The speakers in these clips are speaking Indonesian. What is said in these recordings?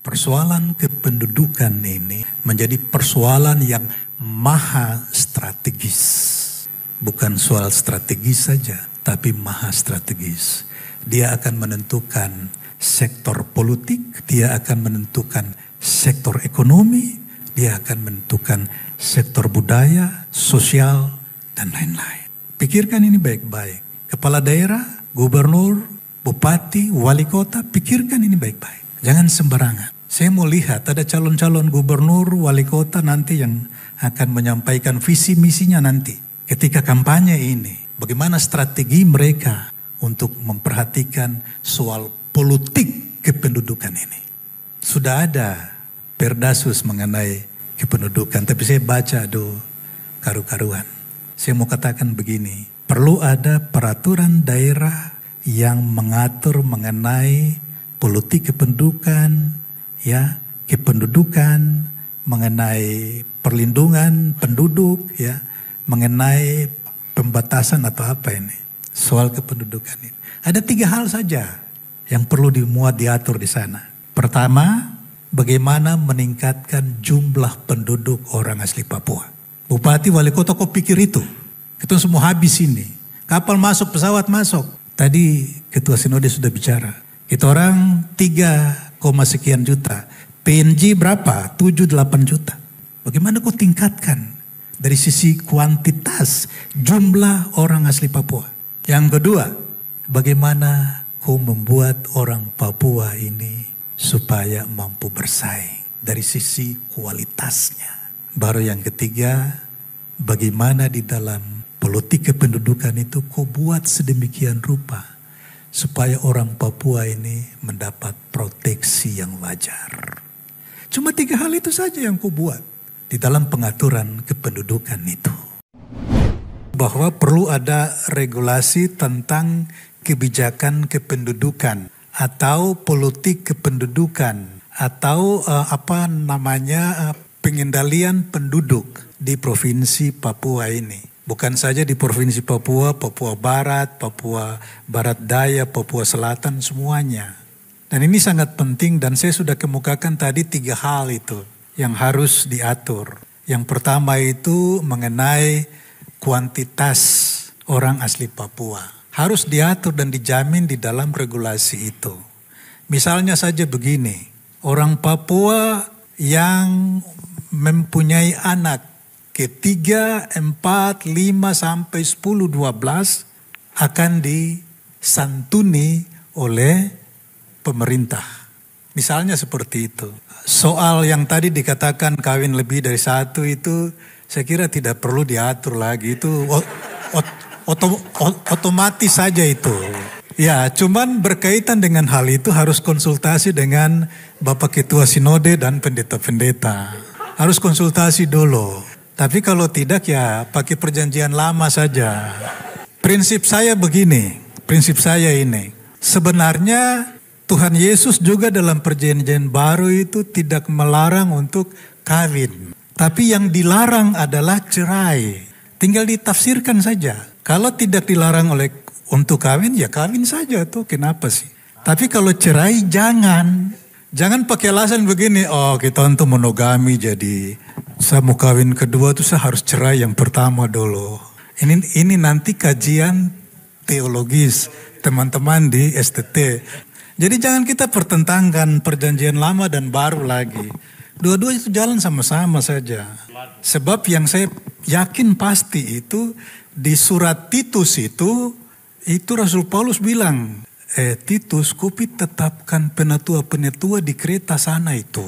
Persoalan kependudukan ini menjadi persoalan yang maha strategis. Bukan soal strategis saja, tapi maha strategis. Dia akan menentukan sektor politik, dia akan menentukan sektor ekonomi, dia akan menentukan sektor budaya, sosial, dan lain-lain. Pikirkan ini baik-baik. Kepala daerah, gubernur, bupati, wali kota, pikirkan ini baik-baik. Jangan sembarangan. Saya mau lihat ada calon-calon gubernur, wali kota nanti yang akan menyampaikan visi misinya nanti. Ketika kampanye ini, bagaimana strategi mereka untuk memperhatikan soal politik kependudukan ini. Sudah ada Perdasus mengenai kependudukan, tapi saya baca do karu-karuan. Saya mau katakan begini, perlu ada peraturan daerah yang mengatur mengenai politik kependudukan, ya kependudukan, mengenai perlindungan penduduk, ya mengenai pembatasan atau apa ini soal kependudukan ini. Ada tiga hal saja yang perlu dimuat diatur di sana. Pertama, bagaimana meningkatkan jumlah penduduk orang asli Papua. Bupati wali kota kok pikir itu? Kita semua habis ini. Kapal masuk, pesawat masuk. Tadi Ketua Sinode sudah bicara. Itu orang 3, sekian juta. PNG berapa? 7-8 juta. Bagaimana kau tingkatkan dari sisi kuantitas jumlah orang asli Papua? Yang kedua, bagaimana kau membuat orang Papua ini supaya mampu bersaing dari sisi kualitasnya? Baru yang ketiga, bagaimana di dalam politik kependudukan itu kau buat sedemikian rupa supaya orang Papua ini mendapat proteksi yang wajar. Cuma tiga hal itu saja yang kubuat di dalam pengaturan kependudukan itu. Bahwa perlu ada regulasi tentang kebijakan kependudukan atau politik kependudukan atau uh, apa namanya uh, pengendalian penduduk di provinsi Papua ini Bukan saja di Provinsi Papua, Papua Barat, Papua Barat Daya, Papua Selatan, semuanya. Dan ini sangat penting dan saya sudah kemukakan tadi tiga hal itu yang harus diatur. Yang pertama itu mengenai kuantitas orang asli Papua. Harus diatur dan dijamin di dalam regulasi itu. Misalnya saja begini, orang Papua yang mempunyai anak ketiga, empat, lima sampai sepuluh, dua belas akan disantuni oleh pemerintah. Misalnya seperti itu. Soal yang tadi dikatakan kawin lebih dari satu itu saya kira tidak perlu diatur lagi. Itu ot, ot, otomatis saja itu. Ya, cuman berkaitan dengan hal itu harus konsultasi dengan Bapak Ketua Sinode dan pendeta-pendeta. Harus konsultasi dulu. Tapi kalau tidak ya pakai perjanjian lama saja. Prinsip saya begini, prinsip saya ini. Sebenarnya Tuhan Yesus juga dalam perjanjian baru itu tidak melarang untuk kawin. Tapi yang dilarang adalah cerai. Tinggal ditafsirkan saja. Kalau tidak dilarang oleh untuk kawin ya kawin saja tuh kenapa sih? Tapi kalau cerai jangan. Jangan pakai alasan begini, oh kita untuk monogami jadi saya mau kawin kedua tuh saya harus cerai yang pertama dulu. Ini ini nanti kajian teologis teman-teman di STT. Jadi jangan kita pertentangkan perjanjian lama dan baru lagi. Dua-dua itu jalan sama-sama saja. Sebab yang saya yakin pasti itu di surat Titus itu itu Rasul Paulus bilang eh, Titus, Kopi tetapkan penatua-penatua di kereta sana itu.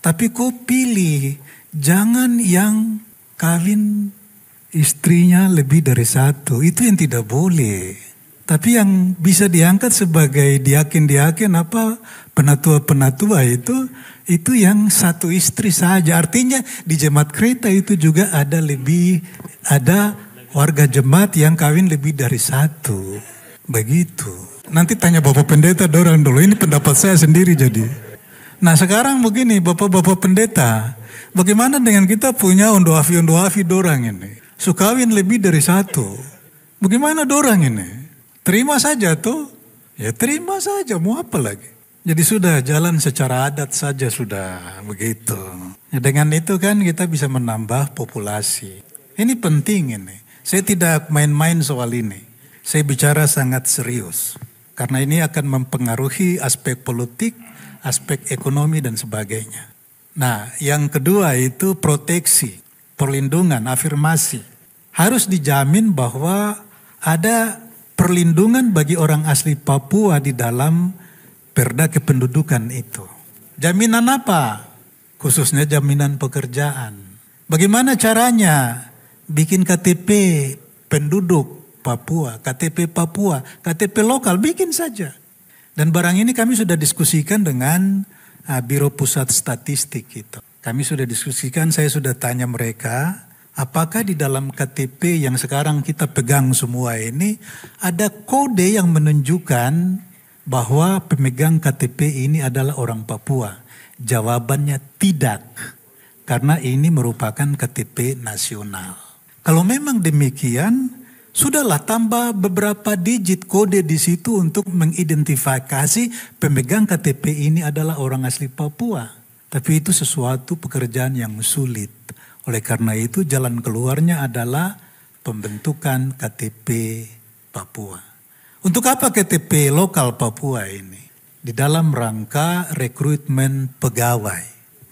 Tapi kau pilih jangan yang kawin istrinya lebih dari satu. Itu yang tidak boleh. Tapi yang bisa diangkat sebagai diakin-diakin apa penatua-penatua itu itu yang satu istri saja. Artinya di jemaat kereta itu juga ada lebih ada warga jemaat yang kawin lebih dari satu. Begitu. Nanti tanya Bapak Pendeta dorang dulu. Ini pendapat saya sendiri jadi. Nah sekarang begini Bapak-Bapak Pendeta. Bagaimana dengan kita punya undoafi-undoafi dorang ini? Sukawin lebih dari satu. Bagaimana dorang ini? Terima saja tuh. Ya terima saja. Mau apa lagi? Jadi sudah jalan secara adat saja sudah begitu. Ya, dengan itu kan kita bisa menambah populasi. Ini penting ini. Saya tidak main-main soal ini. Saya bicara sangat serius. Karena ini akan mempengaruhi aspek politik, aspek ekonomi dan sebagainya. Nah, yang kedua itu proteksi, perlindungan, afirmasi. Harus dijamin bahwa ada perlindungan bagi orang asli Papua di dalam perda kependudukan itu. Jaminan apa? Khususnya jaminan pekerjaan. Bagaimana caranya bikin KTP penduduk Papua, KTP Papua, KTP lokal, bikin saja. Dan barang ini kami sudah diskusikan dengan uh, Biro Pusat Statistik itu. Kami sudah diskusikan, saya sudah tanya mereka, apakah di dalam KTP yang sekarang kita pegang semua ini ada kode yang menunjukkan bahwa pemegang KTP ini adalah orang Papua? Jawabannya tidak, karena ini merupakan KTP nasional. Kalau memang demikian, Sudahlah tambah beberapa digit kode di situ untuk mengidentifikasi pemegang KTP ini adalah orang asli Papua. Tapi itu sesuatu pekerjaan yang sulit. Oleh karena itu jalan keluarnya adalah pembentukan KTP Papua. Untuk apa KTP lokal Papua ini? Di dalam rangka rekrutmen pegawai,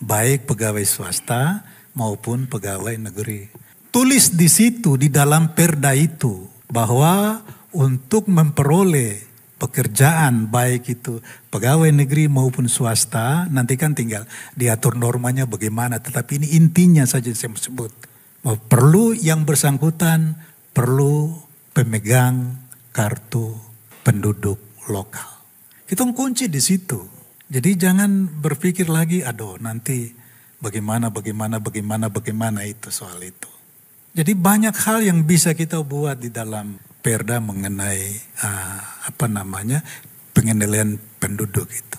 baik pegawai swasta maupun pegawai negeri tulis di situ di dalam perda itu bahwa untuk memperoleh pekerjaan baik itu pegawai negeri maupun swasta nanti kan tinggal diatur normanya bagaimana tetapi ini intinya saja yang saya sebut bahwa perlu yang bersangkutan perlu pemegang kartu penduduk lokal itu kunci di situ jadi jangan berpikir lagi aduh nanti bagaimana bagaimana bagaimana bagaimana itu soal itu jadi banyak hal yang bisa kita buat di dalam perda mengenai uh, apa namanya pengendalian penduduk itu.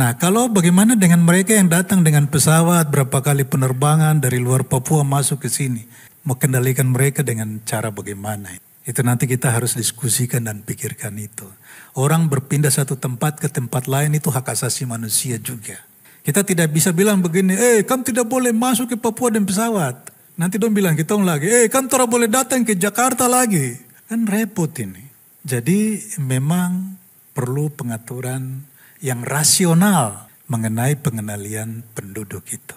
Nah, kalau bagaimana dengan mereka yang datang dengan pesawat berapa kali penerbangan dari luar Papua masuk ke sini, mengendalikan mereka dengan cara bagaimana? Itu nanti kita harus diskusikan dan pikirkan itu. Orang berpindah satu tempat ke tempat lain itu hak asasi manusia juga. Kita tidak bisa bilang begini, eh kamu tidak boleh masuk ke Papua dengan pesawat. Nanti dong bilang kita lagi, eh kan kantor boleh datang ke Jakarta lagi. Kan repot ini. Jadi memang perlu pengaturan yang rasional mengenai pengenalian penduduk itu.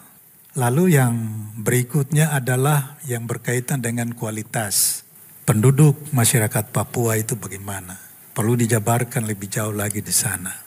Lalu yang berikutnya adalah yang berkaitan dengan kualitas penduduk masyarakat Papua itu bagaimana. Perlu dijabarkan lebih jauh lagi di sana.